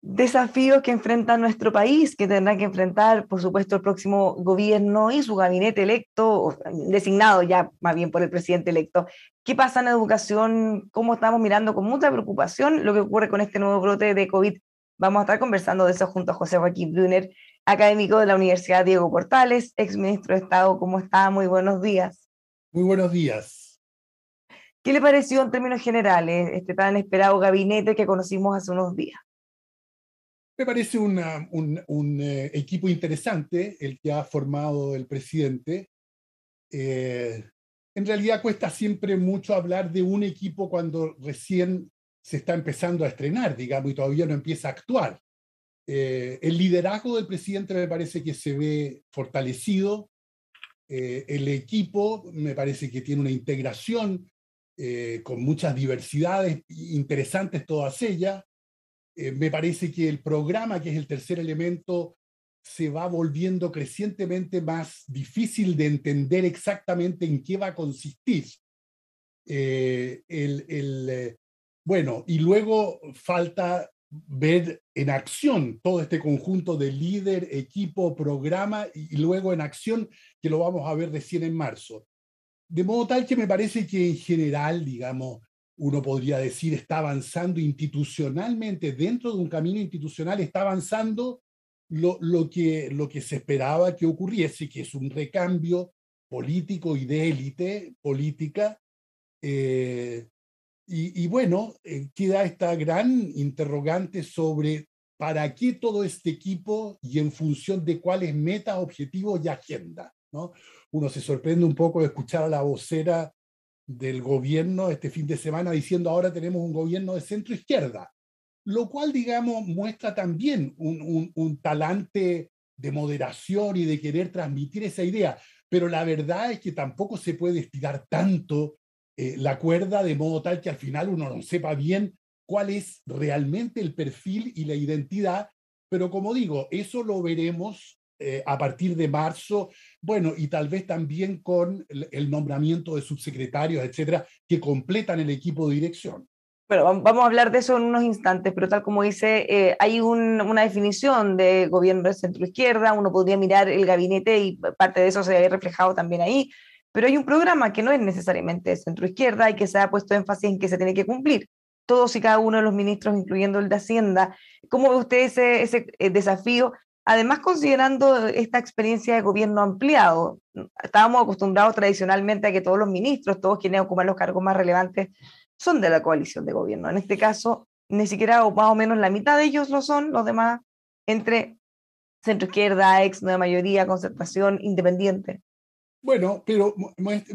desafíos que enfrenta nuestro país, que tendrá que enfrentar, por supuesto, el próximo gobierno y su gabinete electo, designado ya más bien por el presidente electo. ¿Qué pasa en educación? ¿Cómo estamos mirando con mucha preocupación lo que ocurre con este nuevo brote de COVID? Vamos a estar conversando de eso junto a José Joaquín Brunner, académico de la Universidad Diego Portales, exministro de Estado. ¿Cómo está? Muy buenos días. Muy buenos días. ¿Qué le pareció en términos generales este tan esperado gabinete que conocimos hace unos días? Me parece un, eh, equipo interesante el que ha formado el presidente. Eh, en realidad cuesta siempre mucho hablar de un equipo cuando recién se está empezando a estrenar, digamos, y todavía no empieza a actuar. Eh, el liderazgo del presidente me parece que se ve fortalecido. el equipo me parece que tiene una integración eh, con muchas diversidades, interesantes todas ellas. Eh, me parece que el programa, que es el tercer elemento, se va volviendo crecientemente más difícil de entender exactamente en qué va a consistir. Eh, el, bueno, y luego falta ver en acción todo este conjunto de líder, equipo, programa y, y luego en acción, que lo vamos a ver recién en marzo. De modo tal que me parece que en general, digamos, uno podría decir está avanzando institucionalmente, dentro de un camino institucional está avanzando lo, que, lo que se esperaba que ocurriese, que es un recambio político y de élite política. Eh, y, bueno, eh, queda esta gran interrogante sobre para qué todo este equipo y en función de cuáles metas, objetivos y agenda. Uno se sorprende un poco de escuchar a la vocera del gobierno este fin de semana diciendo ahora tenemos un gobierno de centro izquierda, lo cual, digamos, muestra también un, talante de moderación y de querer transmitir esa idea. Pero la verdad es que tampoco se puede estirar tanto eh, la cuerda de modo tal que al final uno no sepa bien cuál es realmente el perfil y la identidad. Pero como digo, eso lo veremos eh, a partir de marzo, bueno, y tal vez también con el, nombramiento de subsecretarios, etcétera, que completan el equipo de dirección. Bueno, vamos a hablar de eso en unos instantes, pero tal como dice, eh, hay una definición de gobierno de centro-izquierda, uno podría mirar el gabinete y parte de eso se ve reflejado también ahí, pero hay un programa que no es necesariamente de centro-izquierda y que se ha puesto énfasis en que se tiene que cumplir todos y cada uno de los ministros, incluyendo el de Hacienda. ¿Cómo ve usted ese eh, desafío Además, considerando esta experiencia de gobierno ampliado, estábamos acostumbrados tradicionalmente a que todos los ministros, todos quienes ocupan los cargos más relevantes, son de la coalición de gobierno. En este caso, ni siquiera más o menos la mitad de ellos lo son, los demás entre centro izquierda, ex nueva mayoría, concertación, independiente. Bueno, pero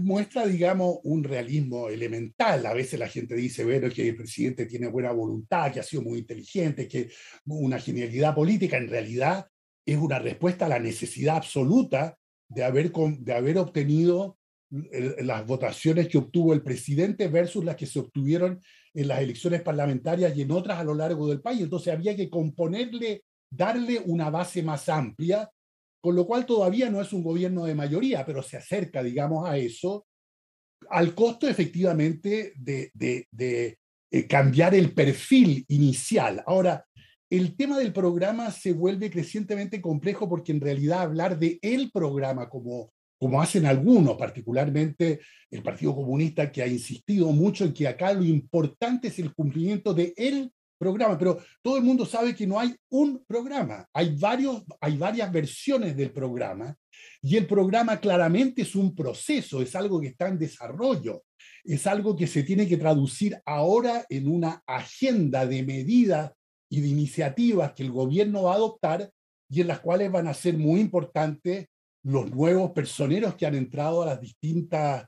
muestra, digamos, un realismo elemental. A veces la gente dice, bueno, que el presidente tiene buena voluntad, que ha sido muy inteligente, que una genialidad política. En realidad, es una respuesta a la necesidad absoluta de haber, de haber obtenido las votaciones que obtuvo el presidente versus las que se obtuvieron en las elecciones parlamentarias y en otras a lo largo del país. Entonces había que componerle, darle una base más amplia, con lo cual todavía no es un gobierno de mayoría, pero se acerca, digamos, a eso, al costo efectivamente de, de eh, cambiar el perfil inicial. Ahora, el tema del programa se vuelve crecientemente complejo porque en realidad hablar de el programa como como hacen algunos, particularmente el Partido Comunista, que ha insistido mucho en que acá lo importante es el cumplimiento de el programa, pero todo el mundo sabe que no hay un programa, hay, varios, hay varias versiones del programa y el programa claramente es un proceso, es algo que está en desarrollo, es algo que se tiene que traducir ahora en una agenda de medidas y de iniciativas que el gobierno va a adoptar y en las cuales van a ser muy importantes los nuevos personeros que han entrado a las distintas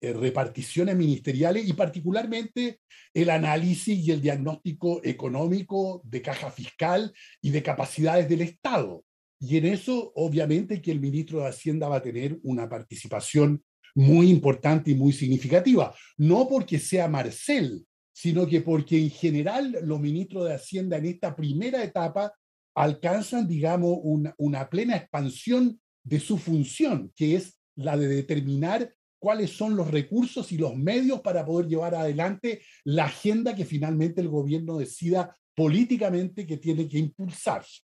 eh, reparticiones ministeriales y particularmente el análisis y el diagnóstico económico de caja fiscal y de capacidades del Estado. Y en eso, obviamente, que el ministro de Hacienda va a tener una participación muy importante y muy significativa. No porque sea Marcel, sino que porque en general los ministros de Hacienda en esta primera etapa alcanzan, digamos, una, plena expansión de su función, que es la de determinar cuáles son los recursos y los medios para poder llevar adelante la agenda que finalmente el gobierno decida políticamente que tiene que impulsarse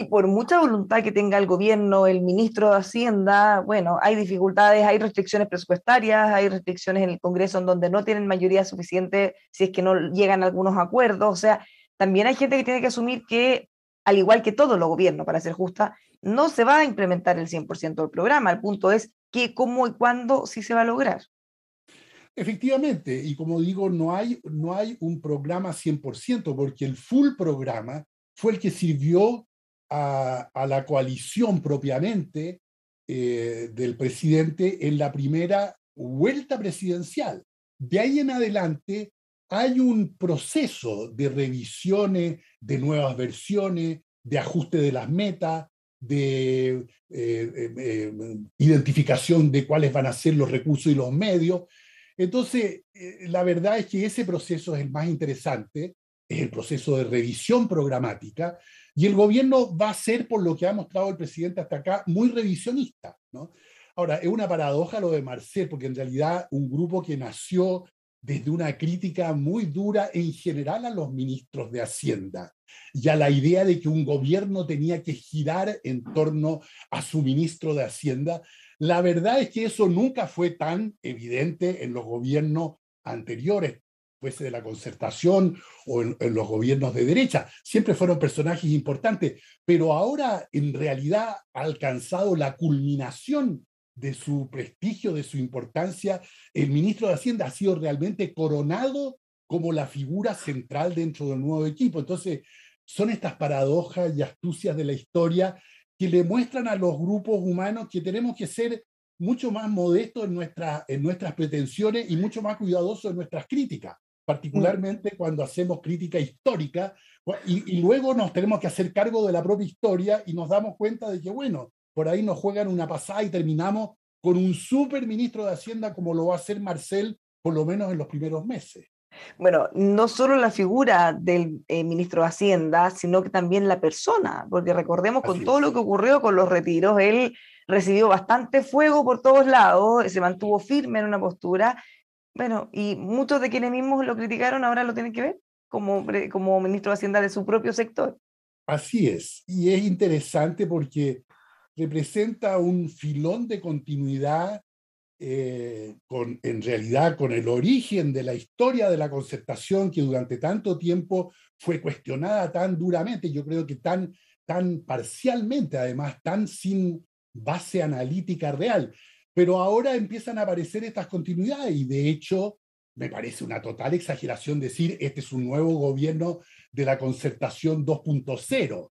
y por mucha voluntad que tenga el gobierno, el ministro de Hacienda, bueno, hay dificultades, hay restricciones presupuestarias, hay restricciones en el Congreso en donde no tienen mayoría suficiente si es que no llegan algunos acuerdos. O sea, también hay gente que tiene que asumir que, al igual que todos los gobiernos, para ser justa, no se va a implementar el 100% del programa. El punto es que cómo y cuándo sí se va a lograr. Efectivamente, y como digo, no hay, no hay un programa 100%, porque el full programa fue el que sirvió a, la coalición propiamente eh, del presidente en la primera vuelta presidencial. De ahí en adelante hay un proceso de revisiones, de nuevas versiones, de ajuste de las metas, de eh, eh, identificación de cuáles van a ser los recursos y los medios. Entonces, la verdad es que ese proceso es el más interesante, es el proceso de revisión programática, y el gobierno va a ser, por lo que ha mostrado el presidente hasta acá, muy revisionista. Ahora, es una paradoja lo de Marcel, porque en realidad un grupo que nació desde una crítica muy dura en general a los ministros de Hacienda y a la idea de que un gobierno tenía que girar en torno a su ministro de Hacienda. La verdad es que eso nunca fue tan evidente en los gobiernos anteriores pues de la concertación o en, los gobiernos de derecha. Siempre fueron personajes importantes, pero ahora en realidad ha alcanzado la culminación de su prestigio, de su importancia. El ministro de Hacienda ha sido realmente coronado como la figura central dentro del nuevo equipo. Entonces, son estas paradojas y astucias de la historia que le muestran a los grupos humanos que tenemos que ser mucho más modestos en, en nuestras pretensiones y mucho más cuidadosos en nuestras críticas particularmente cuando hacemos crítica histórica, y, luego nos tenemos que hacer cargo de la propia historia y nos damos cuenta de que, bueno, por ahí nos juegan una pasada y terminamos con un ministro de Hacienda como lo va a ser Marcel, por lo menos en los primeros meses. Bueno, no solo la figura del eh, ministro de Hacienda, sino que también la persona, porque recordemos con todo lo que ocurrió con los retiros, él recibió bastante fuego por todos lados, se mantuvo firme en una postura bueno, y muchos de quienes mismos lo criticaron ahora lo tienen que ver como, como ministro de Hacienda de su propio sector. Así es, y es interesante porque representa un filón de continuidad eh, con, en realidad con el origen de la historia de la concertación que durante tanto tiempo fue cuestionada tan duramente, yo creo que tan, tan parcialmente, además, tan sin base analítica real. Pero ahora empiezan a aparecer estas continuidades y de hecho me parece una total exageración decir este es un nuevo gobierno de la concertación 2.0.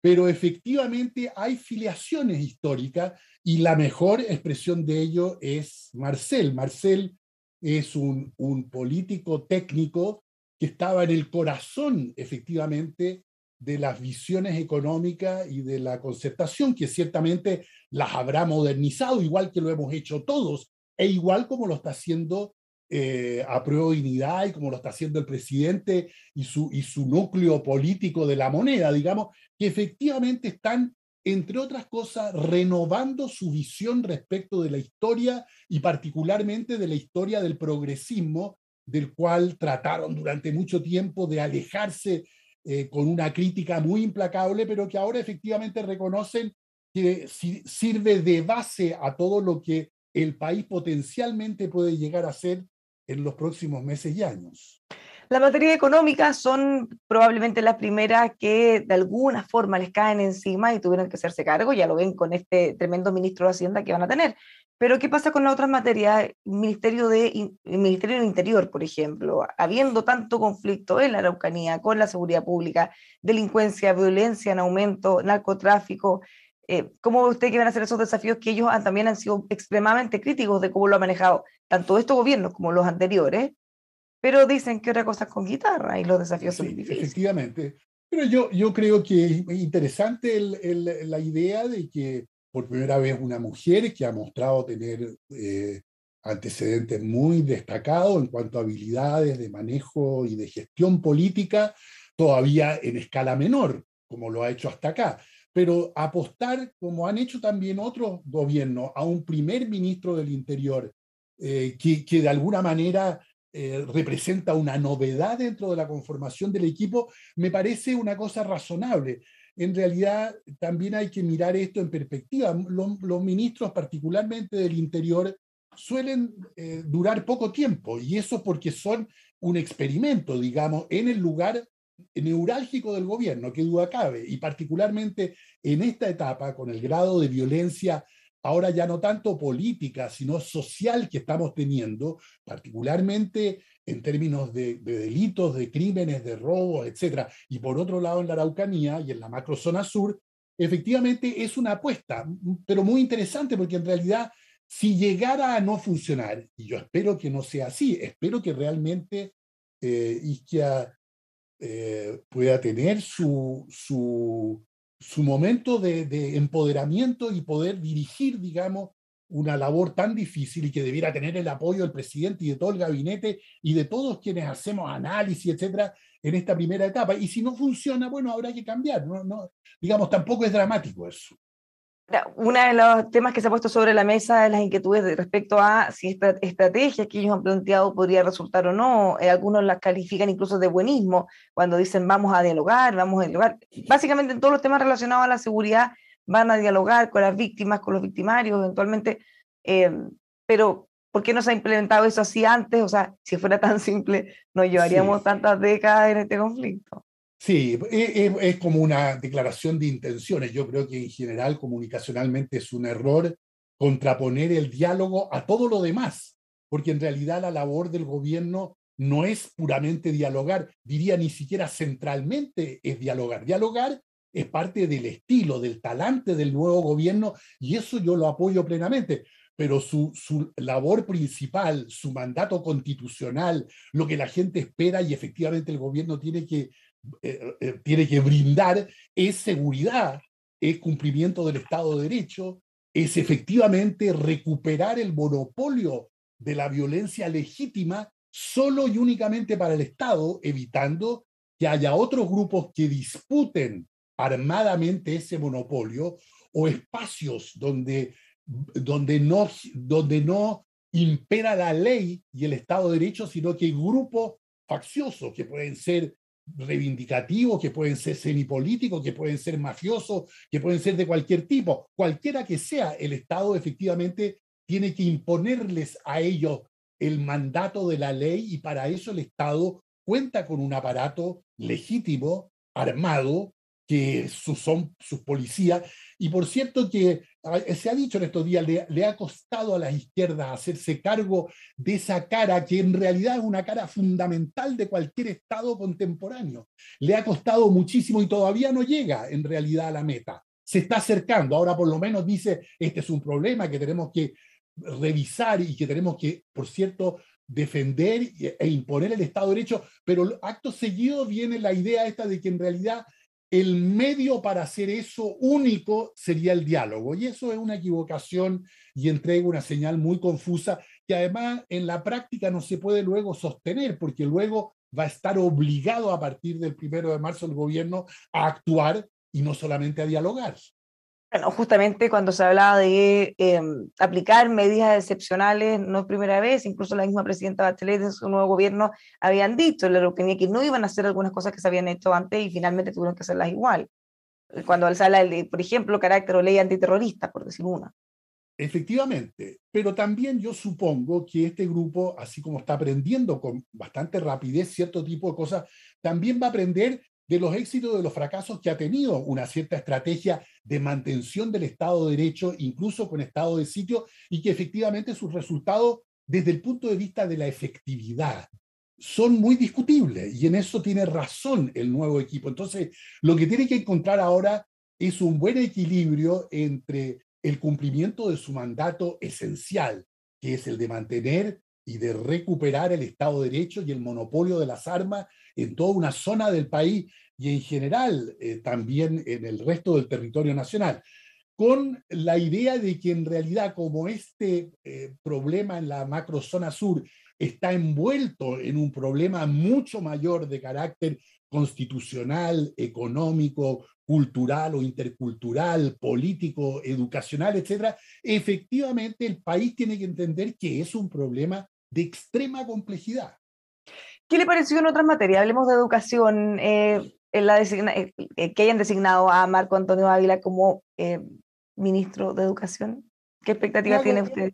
Pero efectivamente hay filiaciones históricas y la mejor expresión de ello es Marcel. Marcel es un, un político técnico que estaba en el corazón efectivamente de las visiones económicas y de la concertación, que ciertamente las habrá modernizado, igual que lo hemos hecho todos, e igual como lo está haciendo eh, a prueba de y como lo está haciendo el presidente y su, y su núcleo político de la moneda, digamos, que efectivamente están, entre otras cosas, renovando su visión respecto de la historia y particularmente de la historia del progresismo, del cual trataron durante mucho tiempo de alejarse eh, con una crítica muy implacable, pero que ahora efectivamente reconocen que sirve de base a todo lo que el país potencialmente puede llegar a ser en los próximos meses y años. Las materias económicas son probablemente las primeras que de alguna forma les caen encima y tuvieron que hacerse cargo, ya lo ven con este tremendo ministro de Hacienda que van a tener. Pero ¿qué pasa con las otras materias? Ministerio de, el Ministerio del Interior, por ejemplo, habiendo tanto conflicto en la Araucanía, con la seguridad pública, delincuencia, violencia en aumento, narcotráfico, eh, ¿cómo ve usted que van a hacer esos desafíos que ellos también han sido extremadamente críticos de cómo lo han manejado tanto estos gobiernos como los anteriores? pero dicen que otra cosa con guitarra y los desafíos son difíciles. Efectivamente. Pero yo, yo creo que es interesante la idea de que por primera vez una mujer que ha mostrado tener eh, antecedentes muy destacados en cuanto a habilidades de manejo y de gestión política, todavía en escala menor, como lo ha hecho hasta acá. Pero apostar, como han hecho también otros gobiernos, a un primer ministro del Interior eh, que, que de alguna manera eh, representa una novedad dentro de la conformación del equipo, me parece una cosa razonable. En realidad, también hay que mirar esto en perspectiva. Los, ministros, particularmente del interior, suelen eh, durar poco tiempo y eso porque son un experimento, digamos, en el lugar neurálgico del gobierno, que duda cabe, y particularmente en esta etapa, con el grado de violencia ahora ya no tanto política, sino social que estamos teniendo, particularmente en términos de, delitos, de crímenes, de robos, etc. Y por otro lado, en la Araucanía y en la macrozona sur, efectivamente es una apuesta, pero muy interesante porque en realidad, si llegara a no funcionar, y yo espero que no sea así, espero que realmente eh, Isquia eh, pueda tener su, su su momento de, empoderamiento y poder dirigir, digamos, una labor tan difícil y que debiera tener el apoyo del presidente y de todo el gabinete y de todos quienes hacemos análisis, etcétera, en esta primera etapa. Y si no funciona, bueno, habrá que cambiar. No, no, digamos, tampoco es dramático eso uno de los temas que se ha puesto sobre la mesa es las inquietudes respecto a si esta estrategia que ellos han planteado podría resultar o no. Eh, algunos la califican incluso de buenismo cuando dicen vamos a dialogar, vamos a dialogar. Básicamente en todos los temas relacionados a la seguridad van a dialogar con las víctimas, con los victimarios eventualmente. Em, pero ¿por qué no se ha implementado eso así antes? O sea, si fuera tan simple, nos llevaríamos tantas décadas en este conflicto. Sí, es, como una declaración de intenciones. Yo creo que en general comunicacionalmente es un error contraponer el diálogo a todo lo demás, porque en realidad la labor del gobierno no es puramente dialogar, diría ni siquiera centralmente es dialogar. Dialogar es parte del estilo, del talante del nuevo gobierno y eso yo lo apoyo plenamente, pero su, su labor principal, su mandato constitucional, lo que la gente espera y efectivamente el gobierno tiene que eh, eh, tiene que brindar es seguridad, es cumplimiento del Estado de Derecho, es efectivamente recuperar el monopolio de la violencia legítima solo y únicamente para el Estado, evitando que haya otros grupos que disputen armadamente ese monopolio o espacios donde, donde, no, donde no impera la ley y el Estado de Derecho, sino que hay grupos facciosos que pueden ser reivindicativos, que pueden ser semipolíticos, que pueden ser mafiosos, que pueden ser de cualquier tipo. Cualquiera que sea, el Estado efectivamente tiene que imponerles a ellos el mandato de la ley y para eso el Estado cuenta con un aparato legítimo, armado, que su, son sus policías. Y por cierto que se ha dicho en estos días, le, ha costado a la izquierdas hacerse cargo de esa cara, que en realidad es una cara fundamental de cualquier Estado contemporáneo. Le ha costado muchísimo y todavía no llega en realidad a la meta. Se está acercando, ahora por lo menos dice, este es un problema que tenemos que revisar y que tenemos que, por cierto, defender e imponer el Estado de Derecho, pero acto seguido viene la idea esta de que en realidad el medio para hacer eso único sería el diálogo. Y eso es una equivocación y entrega una señal muy confusa que además en la práctica no se puede luego sostener, porque luego va a estar obligado a partir del primero de marzo el gobierno a actuar y no solamente a dialogar. Bueno, justamente cuando se hablaba de em, aplicar medidas excepcionales, no es primera vez, incluso la misma presidenta Bachelet en su nuevo gobierno habían dicho lo que no iban a hacer algunas cosas que se habían hecho antes y finalmente tuvieron que hacerlas igual. Eh, cuando se habla, por ejemplo, carácter o ley antiterrorista, por decir una. Efectivamente, pero también yo supongo que este grupo, así como está aprendiendo con bastante rapidez cierto tipo de cosas, también va a aprender de los éxitos, de los fracasos que ha tenido una cierta estrategia de mantención del Estado de Derecho, incluso con estado de sitio, y que efectivamente sus resultados, desde el punto de vista de la efectividad, son muy discutibles. Y en eso tiene razón el nuevo equipo. Entonces, lo que tiene que encontrar ahora es un buen equilibrio entre el cumplimiento de su mandato esencial, que es el de mantener y de recuperar el Estado de Derecho y el monopolio de las armas en toda una zona del país y en general eh, también en el resto del territorio nacional, con la idea de que en realidad como este eh, problema en la macrozona sur está envuelto en un problema mucho mayor de carácter constitucional, económico, cultural o intercultural, político, educacional, etcétera, efectivamente el país tiene que entender que es un problema de extrema complejidad. ¿Qué le pareció en otras materias? Hablemos de educación, eh, en la eh, eh, que hayan designado a Marco Antonio Ávila como ministro de Educación. ¿Qué expectativas tiene usted?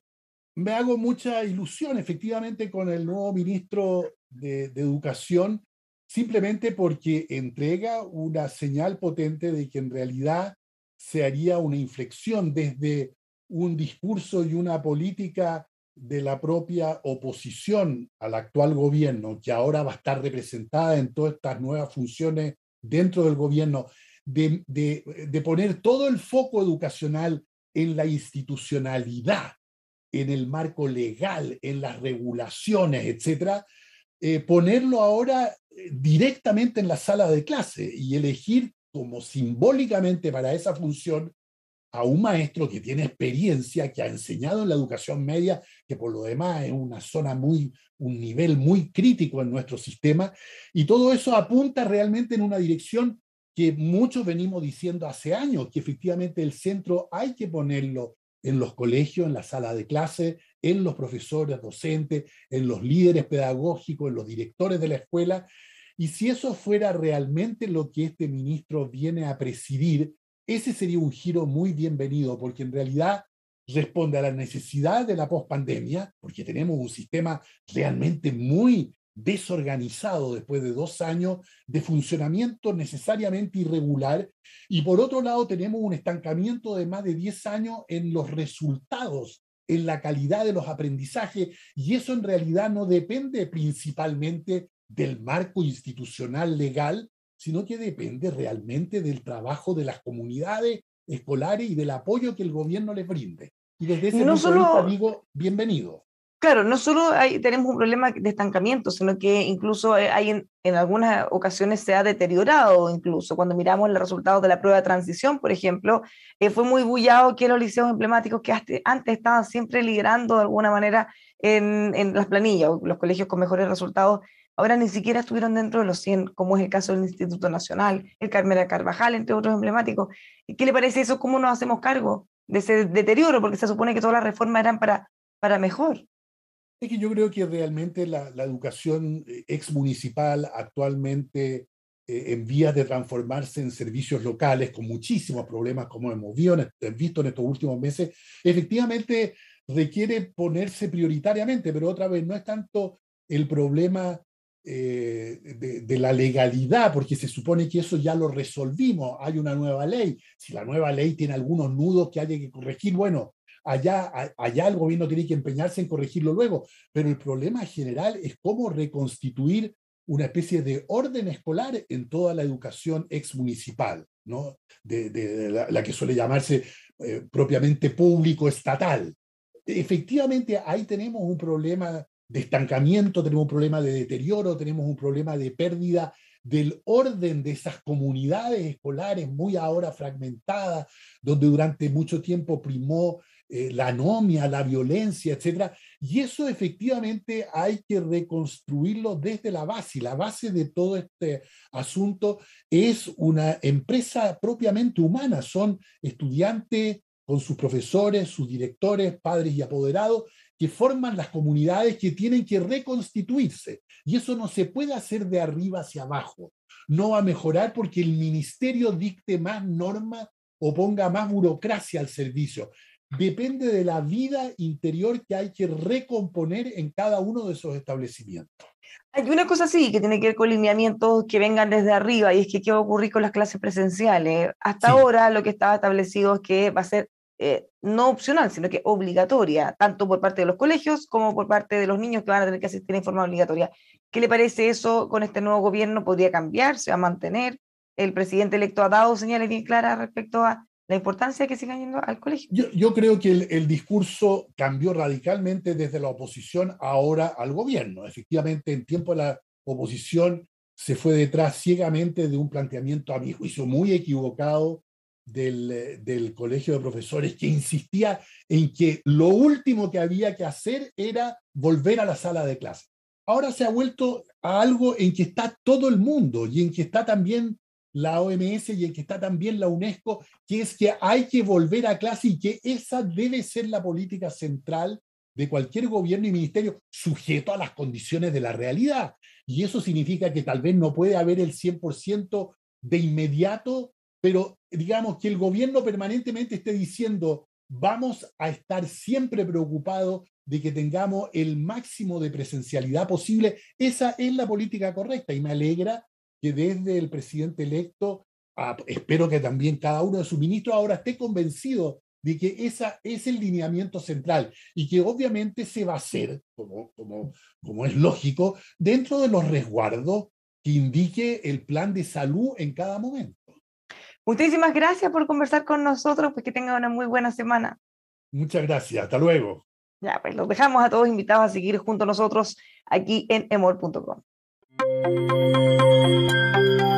me hago mucha ilusión efectivamente con el nuevo ministro de, Educación, simplemente porque entrega una señal potente de que en realidad se haría una inflexión desde un discurso y una política de la propia oposición al actual gobierno, que ahora va a estar representada en todas estas nuevas funciones dentro del gobierno, de poner todo el foco educacional en la institucionalidad en el marco legal, en las regulaciones, etcétera, eh, ponerlo ahora eh, directamente en la sala de clase y elegir como simbólicamente para esa función a un maestro que tiene experiencia, que ha enseñado en la educación media, que por lo demás es una zona muy, un nivel muy crítico en nuestro sistema, y todo eso apunta realmente en una dirección que muchos venimos diciendo hace años, que efectivamente el centro hay que ponerlo en los colegios, en la sala de clase, en los profesores, docentes, en los líderes pedagógicos, en los directores de la escuela. Y si eso fuera realmente lo que este ministro viene a presidir, ese sería un giro muy bienvenido, porque en realidad responde a la necesidad de la pospandemia, porque tenemos un sistema realmente muy desorganizado después de dos años de funcionamiento necesariamente irregular. Y por otro lado, tenemos un estancamiento de más de 10 años en los resultados, en la calidad de los aprendizajes. Y eso en realidad no depende principalmente del marco institucional legal, sino que depende realmente del trabajo de las comunidades escolares y del apoyo que el gobierno les brinde. Y desde ese punto de vista bienvenido. Claro, no solo tenemos un problema de estancamiento, sino que incluso eh, hay en, algunas ocasiones se ha deteriorado, incluso cuando miramos los resultados de la prueba de transición, por ejemplo, eh, fue muy bullado que los liceos emblemáticos que antes estaban siempre liderando de alguna manera en, las planillas, los colegios con mejores resultados, ahora ni siquiera estuvieron dentro de los 100, como es el caso del Instituto Nacional, el Carmela Carvajal, entre otros emblemáticos. ¿Qué le parece eso? ¿Cómo nos hacemos cargo de ese deterioro? Porque se supone que todas las reformas eran para, para mejor. Es que yo creo que realmente la, la educación eh, exmunicipal actualmente eh, en vías de transformarse en servicios locales con muchísimos problemas como hemos visto en estos últimos meses, efectivamente requiere ponerse prioritariamente, pero otra vez no es tanto el problema eh, de, de, la legalidad, porque se supone que eso ya lo resolvimos, hay una nueva ley. Si la nueva ley tiene algunos nudos que hay que corregir, bueno, allá, allá el gobierno tiene que empeñarse en corregirlo luego, pero el problema general es cómo reconstituir una especie de orden escolar en toda la educación exmunicipal, ¿no? de, la, que suele llamarse eh, propiamente público estatal. Efectivamente, ahí tenemos un problema de estancamiento, tenemos un problema de deterioro, tenemos un problema de pérdida del orden de esas comunidades escolares muy ahora fragmentadas, donde durante mucho tiempo primó eh, la anomia, la violencia, etcétera. Y eso efectivamente hay que reconstruirlo desde la base. Y la base de todo este asunto es una empresa propiamente humana. Son estudiantes con sus profesores, sus directores, padres y apoderados, que forman las comunidades que tienen que reconstituirse. Y eso no se puede hacer de arriba hacia abajo. No va a mejorar porque el ministerio dicte más normas o ponga más burocracia al servicio depende de la vida interior que hay que recomponer en cada uno de esos establecimientos. Hay una cosa sí que tiene que ver con lineamientos que vengan desde arriba y es que qué va a ocurrir con las clases presenciales. Hasta ahora lo que estaba establecido es que va a ser eh, no opcional, sino que obligatoria, tanto por parte de los colegios como por parte de los niños que van a tener que asistir en forma obligatoria. ¿Qué le parece eso con este nuevo gobierno? ¿Podría cambiar? ¿Se va a mantener? El presidente electo ha dado señales bien claras respecto a la importancia de que sigan yendo al colegio. Yo, yo creo que el, el, discurso cambió radicalmente desde la oposición ahora al gobierno. Efectivamente, en tiempo de la oposición se fue detrás ciegamente de un planteamiento, a mi juicio, muy equivocado del, del colegio de profesores que insistía en que lo último que había que hacer era volver a la sala de clase. Ahora se ha vuelto a algo en que está todo el mundo y en que está también la OMS y el que está también la UNESCO, que es que hay que volver a clase y que esa debe ser la política central de cualquier gobierno y ministerio sujeto a las condiciones de la realidad. Y eso significa que tal vez no puede haber el 100% de inmediato, pero digamos que el gobierno permanentemente esté diciendo, vamos a estar siempre preocupados de que tengamos el máximo de presencialidad posible. Esa es la política correcta y me alegra desde el presidente electo, ah, espero que también cada uno de sus ministros ahora esté convencido de que esa es el lineamiento central y que obviamente se va a hacer, como, como, es lógico, dentro de los resguardos que indique el plan de salud en cada momento. Muchísimas gracias por conversar con nosotros, pues que tengan una muy buena semana. Muchas gracias, hasta luego. Ya, pues los dejamos a todos invitados a seguir junto a nosotros aquí en emor.com Thank you.